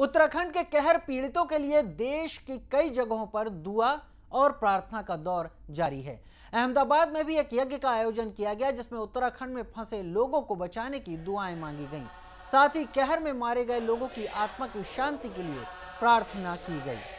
उत्तराखंड के कहर पीड़ितों के लिए देश की कई जगहों पर दुआ और प्रार्थना का दौर जारी है अहमदाबाद में भी एक यज्ञ का आयोजन किया गया जिसमें उत्तराखंड में फंसे लोगों को बचाने की दुआएं मांगी गईं साथ ही कहर में मारे गए लोगों की आत्मा की शांति के लिए प्रार्थना की गई